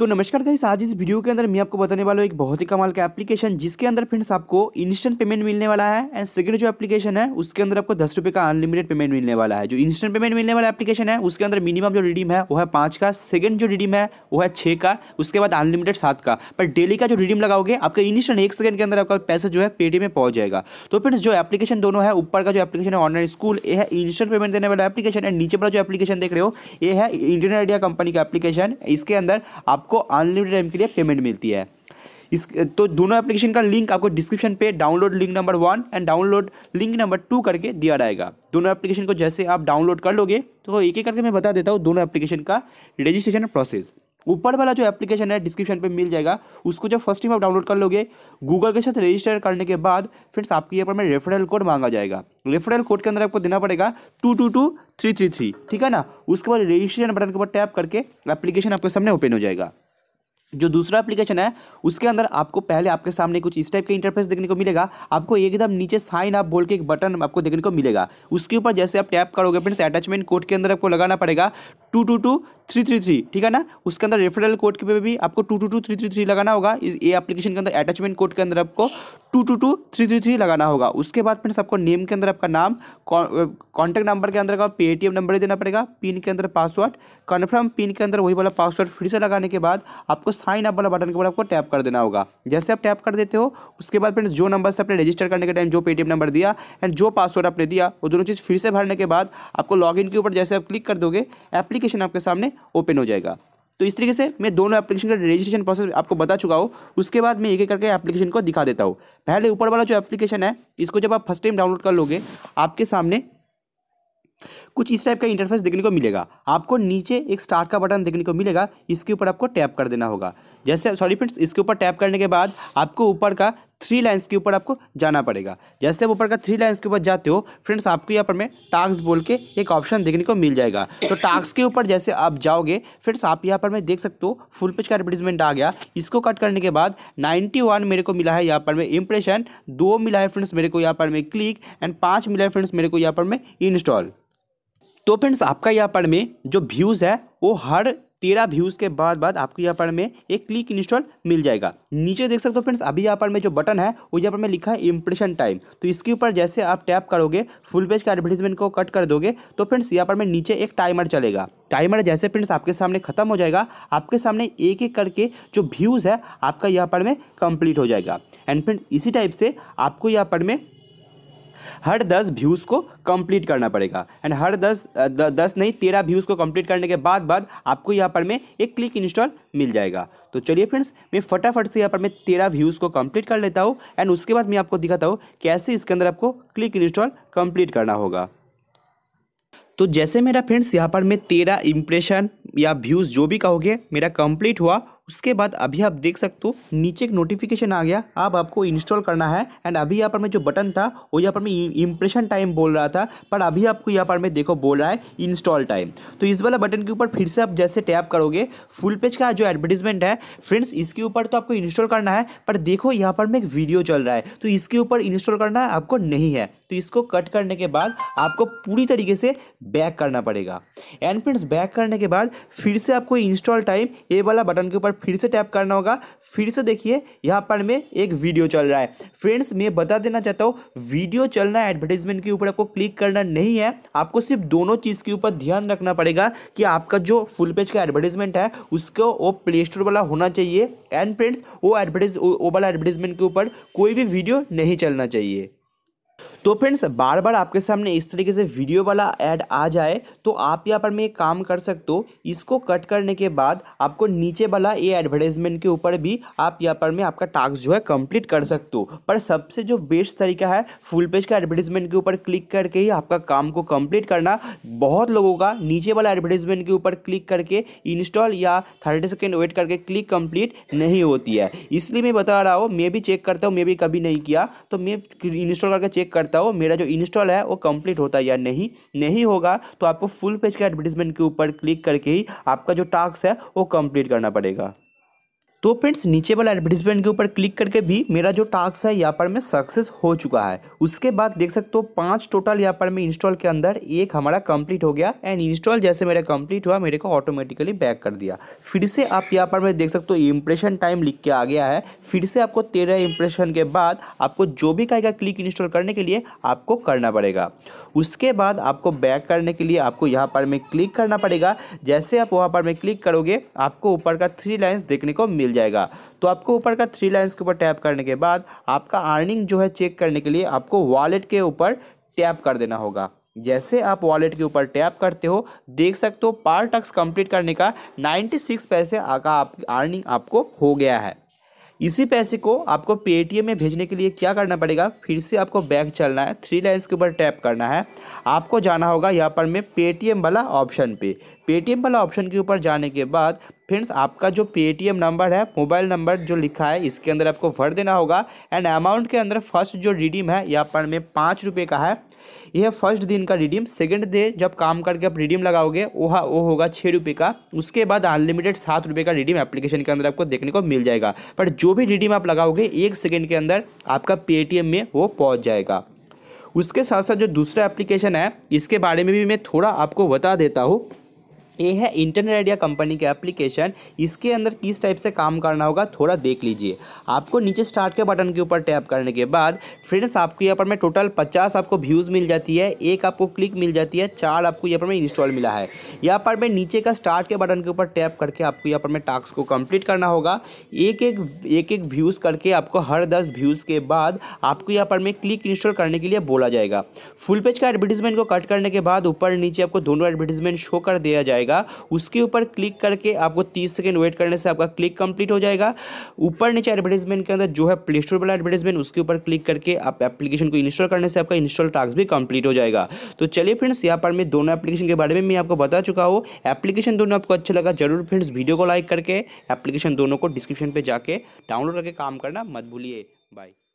तो नमस्कार गाइस आज इस वीडियो के अंदर मैं आपको बताने वाला हूँ एक बहुत ही कमाल का एप्लीकेशन जिसके अंदर फ्रेंड्स आपको इंस्टेंट पेमेंट मिलने वाला है एंड सेकंड जो एप्लीकेशन है उसके अंदर आपको दस रुपये का अनलिमिटेड पेमेंट मिलने वाला है जो इंस्टेंट पेमेंट मिलने वाला एप्लीकेशन है उसके अंदर मिनिमम जो रिडीम है वो है पाँच का सेकंड जो रिडीम है वो है छः का उसके बाद अनलिमिटेड सात का पर डेली का जो रिडीम लगाओगे आपका इंस्टेंट एक सेकंड के अंदर आपका पैसा जो है पेटीएम में पहुंच जाएगा तो फ्रेंड्स जो एप्लीकेशन दोनों है ऊपर का जो एप्लीकेशन है ऑनलाइन स्कूल ये है इंस्टेंट पेमेंट देने वाला एप्लीकेशन एंड नीचे वाला जो एप्लीकेशन देख रहे हो ये है इंडियन आइडिया कंपनी का एप्लीकेशन इसके अंदर आप आपको अनलिमिटेड टाइम के लिए पेमेंट मिलती है इस तो दोनों एप्लीकेशन का लिंक आपको डिस्क्रिप्शन पे download link number one and download link number two करके दिया जाएगा दोनों एप्लीकेशन को जैसे आप डाउनलोड कर लोगे तो एक एक करके मैं बता देता हूँ दोनों एप्लीकेशन का रजिस्ट्रेशन प्रोसेस ऊपर वाला जो एप्लीकेशन है डिस्क्रिप्शन पे मिल जाएगा उसको जब फर्स्ट टाइम आप डाउनलोड कर लोगे गूगल के साथ रजिस्टर करने के बाद फ्रेंड्स आपके यहाँ पर मैं रेफरल कोड मांगा जाएगा रेफरल कोड के अंदर आपको देना पड़ेगा two two two three three three ठीक है ना उसके बाद रजिस्ट्रेशन बटन के ऊपर टैप करके एप्लीकेशन आपके सामने ओपन हो जाएगा जो दूसरा एप्लीकेशन है उसके अंदर आपको पहले आपके सामने कुछ इस टाइप का इंटरफेस देखने को मिलेगा आपको एकदम नीचे साइन अप बोल के एक बटन आपको देखने को मिलेगा उसके ऊपर जैसे आप टैप करोगे फ्रेंड्स अटैचमेंट कोड के अंदर आपको लगाना पड़ेगा two two two three three three ठीक है ना उसके अंदर रेफरल कोड के पे भी आपको two two two three three three लगाना होगा ये एप्लीकेशन के अंदर अटैचमेंट कोड के अंदर आपको two two two three three three लगाना होगा उसके बाद फ्रेंड्स आपको नेम के अंदर आपका नाम कॉन्टैक्ट नंबर के अंदर का पेटीएम नंबर ही देना पड़ेगा पिन के अंदर पासवर्ड कन्फर्म पिन के अंदर वही वाला पासवर्ड फिर से लगाने के बाद आपको साइन अप वाला बटन के ऊपर आपको टैप कर देना होगा जैसे आप टैप कर देते हो उसके बाद फ्रेंड्स जो नंबर से आपने रजिस्टर करने के टाइम जो पेटीएम नंबर दिया एंड जो पासवर्ड आपने दिया वो दोनों चीज़ फिर से भरने के बाद आपको इन के ऊपर जैसे आप क्लिक कर दोगे एप्लीकेशन एप्लीकेशन आपके सामने ओपन हो जाएगा तो इस तरीके से मैं दोनों एप्लीकेशन का रजिस्ट्रेशन प्रोसेस आपको बता चुका हूँ उसके बाद मैं एक एक करके एप्लीकेशन को दिखा देता हूँ पहले ऊपर वाला जो एप्लीकेशन है इसको जब आप फर्स्ट टाइम डाउनलोड कर लोगे आपके सामने कुछ इस टाइप का इंटरफेस देखने को मिलेगा आपको नीचे एक स्टार्ट का बटन देखने को मिलेगा इसके ऊपर आपको टैप कर देना होगा जैसे सॉरी फ्रेंड्स इसके ऊपर टैप करने के बाद आपको ऊपर का थ्री लाइन्स के ऊपर आपको जाना पड़ेगा जैसे आप ऊपर का थ्री लाइन्स के ऊपर जाते हो फ्रेंड्स आपको यहाँ पर मैं टास्क बोल के एक ऑप्शन देखने को मिल जाएगा तो टास्क के ऊपर जैसे आप जाओगे फ्रेंड्स आप यहाँ पर मैं देख सकते हो फुल पेज का एडवर्टीजमेंट आ गया इसको कट करने के बाद 91 मेरे को मिला है यहाँ पर मैं इंप्रेशन दो मिला है फ्रेंड्स मेरे को यहाँ पर मैं क्लिक एंड पाँच मिला है फ्रेंड्स मेरे को यहाँ पर मैं इंस्टॉल तो फ्रेंड्स आपका यहाँ पर में जो व्यूज़ है वो हर तेरह व्यूज़ के बाद बाद आपको यहाँ पर में एक क्लिक इंस्टॉल मिल जाएगा नीचे देख सकते हो फ्रेंड्स अभी यहाँ पर में जो बटन है वो यहाँ पर में लिखा है इम्प्रेशन टाइम तो इसके ऊपर जैसे आप टैप करोगे फुल पेज का एडवर्टीजमेंट को कट कर दोगे तो फ्रेंड्स यहाँ पर में नीचे एक टाइमर चलेगा टाइमर जैसे फ्रेंड्स आपके सामने ख़त्म हो जाएगा आपके सामने एक एक करके जो व्यूज़ है आपका यहाँ पर में कंप्लीट हो जाएगा एंड फ्रेंड्स इसी टाइप से आपको यहाँ पर में हर दस व्यूज़ को कंप्लीट करना पड़ेगा एंड हर दस द, दस नहीं तेरह व्यूज़ को कंप्लीट करने के बाद बाद आपको यहाँ पर में एक क्लिक इंस्टॉल मिल जाएगा तो चलिए फ्रेंड्स मैं फटाफट से यहाँ पर मैं तेरह व्यूज़ को कंप्लीट कर लेता हूँ एंड उसके बाद मैं आपको दिखाता हूँ कैसे इसके अंदर आपको क्लिक इंस्टॉल कंप्लीट करना होगा तो जैसे मेरा फ्रेंड्स यहाँ पर मैं तेरह इम्प्रेशन या व्यूज़ जो भी कहोगे मेरा कंप्लीट हुआ उसके बाद अभी आप देख सकते हो नीचे एक नोटिफिकेशन आ गया अब आपको इंस्टॉल करना है एंड अभी यहाँ पर मैं जो बटन था वो यहाँ पर मैं इंप्रेशन टाइम बोल रहा था पर अभी आपको यहाँ पर मैं देखो बोल रहा है इंस्टॉल टाइम तो इस वाला बटन के ऊपर फिर से आप जैसे टैप करोगे फुल पेज का जो एडवर्टीजमेंट है फ्रेंड्स इसके ऊपर तो आपको इंस्टॉल करना है पर देखो यहाँ पर मैं एक वीडियो चल रहा है तो इसके ऊपर इंस्टॉल करना आपको नहीं है तो इसको कट करने के बाद आपको पूरी तरीके से बैक करना पड़ेगा एंड फ्रेंड्स बैक करने के बाद फिर से आपको इंस्टॉल टाइम ए वाला बटन के ऊपर फिर से टैप करना होगा फिर से देखिए यहाँ पर में एक वीडियो चल रहा है फ्रेंड्स मैं बता देना चाहता हूँ वीडियो चलना एडवर्टीजमेंट के ऊपर आपको क्लिक करना नहीं है आपको सिर्फ दोनों चीज़ के ऊपर ध्यान रखना पड़ेगा कि आपका जो फुल पेज का एडवर्टीजमेंट है उसको वो प्ले स्टोर वाला होना चाहिए एंड फ्रेंड्स वो एडवर्टीज वो वाला एडवर्टीजमेंट के ऊपर कोई भी वीडियो नहीं चलना चाहिए तो फ्रेंड्स बार बार आपके सामने इस तरीके से वीडियो वाला ऐड आ जाए तो आप यहाँ पर मैं एक काम कर सकते हो इसको कट करने के बाद आपको नीचे वाला ये एडवर्टाइजमेंट के ऊपर भी आप यहाँ पर मैं आपका टास्क जो है कंप्लीट कर सकते हो पर सबसे जो बेस्ट तरीका है फुल पेज का एडवर्टीजमेंट के ऊपर क्लिक करके ही आपका काम को कम्प्लीट करना बहुत लोगों का नीचे वाला एडवर्टीजमेंट के ऊपर क्लिक करके इंस्टॉल या थर्टी सेकेंड वेट करके क्लिक कम्प्लीट नहीं होती है इसलिए मैं बता रहा हूँ मैं भी चेक करता हूँ मैं भी कभी नहीं किया तो मैं इंस्टॉल करके चेक करता करता हो मेरा जो इंस्टॉल है वो कंप्लीट होता है या नहीं नहीं होगा तो आपको फुल पेज के एडवर्टीजमेंट के ऊपर क्लिक करके ही आपका जो टास्क है वो कंप्लीट करना पड़ेगा तो फ्रेंड्स नीचे वाला एडवर्टीजमेंट के ऊपर क्लिक करके भी मेरा जो टास्क है यहाँ पर मैं सक्सेस हो चुका है उसके बाद देख सकते हो पांच टोटल यहाँ पर मैं इंस्टॉल के अंदर एक हमारा कंप्लीट हो गया एंड इंस्टॉल जैसे मेरा कंप्लीट हुआ मेरे को ऑटोमेटिकली बैक कर दिया फिर से आप यहाँ पर मैं देख सकते हो इंप्रेशन टाइम लिख के आ गया है फिर से आपको तेरह इंप्रेशन के बाद आपको जो भी कहेगा क्लिक इंस्टॉल करने के लिए आपको करना पड़ेगा उसके बाद आपको बैक करने के लिए आपको यहाँ पर मैं क्लिक करना पड़ेगा जैसे आप वहाँ पर मैं क्लिक करोगे आपको ऊपर का थ्री लाइन्स देखने को मिल मिल जाएगा तो आपको ऊपर का थ्री लाइन्स के ऊपर टैप करने के बाद आपका अर्निंग जो है चेक करने के लिए आपको वॉलेट के ऊपर टैप कर देना होगा जैसे आप वॉलेट के ऊपर टैप करते हो देख सकते हो पार टक्स कंप्लीट करने का 96 पैसे आका आप अर्निंग आपको हो गया है इसी पैसे को आपको पेटीएम में भेजने के लिए क्या करना पड़ेगा फिर से आपको बैक चलना है थ्री लाइन्स के ऊपर टैप करना है आपको जाना होगा यहाँ पर मैं पेटीएम वाला ऑप्शन पे पेटीएम वाला ऑप्शन के ऊपर जाने के बाद फ्रेंड्स आपका जो पेटीएम नंबर है मोबाइल नंबर जो लिखा है इसके अंदर आपको भर देना होगा एंड अमाउंट के अंदर फर्स्ट जो रिडीम है यहाँ पर में पाँच रुपये का है यह फर्स्ट दिन का रिडीम सेकंड डे जब काम करके आप रिडीम लगाओगे वह वो होगा छः रुपये का उसके बाद अनलिमिटेड सात रुपये का रिडीम एप्लीकेशन के अंदर आपको देखने को मिल जाएगा बट जो भी रिडीम आप लगाओगे एक सेकेंड के अंदर आपका पेटीएम में वो पहुँच जाएगा उसके साथ साथ जो दूसरा एप्लीकेशन है इसके बारे में भी मैं थोड़ा आपको बता देता हूँ ये है इंटरनेट आइडिया कंपनी के एप्लीकेशन इसके अंदर किस टाइप से काम करना होगा थोड़ा देख लीजिए आपको नीचे स्टार्ट के बटन के ऊपर टैप करने के बाद फ्रेंड्स आपको यहाँ पर मैं टोटल पचास आपको व्यूज़ मिल जाती है एक आपको क्लिक मिल जाती है चार आपको यहाँ पर मैं इंस्टॉल मिला है यहाँ पर मैं नीचे का स्टार्ट के बटन के ऊपर टैप करके आपको यहाँ पर मैं टास्क को कम्प्लीट करना होगा एक एक एक एक व्यूज़ करके आपको हर दस व्यूज़ के बाद आपको यहाँ पर मैं क्लिक इंस्टॉल करने के लिए बोला जाएगा फुल पेज का एडवर्टीजमेंट को कट करने के बाद ऊपर नीचे आपको दोनों एडवर्टीजमेंट शो कर दिया जाएगा जाएगा उसके ऊपर क्लिक करके आपको तीस सेकेंड वेट करने से आपका क्लिक कंप्लीट हो जाएगा ऊपर नीचे एडवर्टीजमेंट के अंदर जो है प्ले स्टोर वाला एडवर्टीजमेंट उसके ऊपर क्लिक करके आप एप्लीकेशन को इंस्टॉल करने से आपका इंस्टॉल टास्क भी कंप्लीट हो जाएगा तो चलिए फ्रेंड्स यहाँ पर मैं दोनों एप्लीकेशन के बारे में मैं आपको बता चुका हूँ एप्लीकेशन दोनों आपको अच्छा लगा जरूर फ्रेंड्स वीडियो को लाइक करके एप्लीकेशन दोनों को डिस्क्रिप्शन पर जाके डाउनलोड करके काम करना मत भूलिए बाय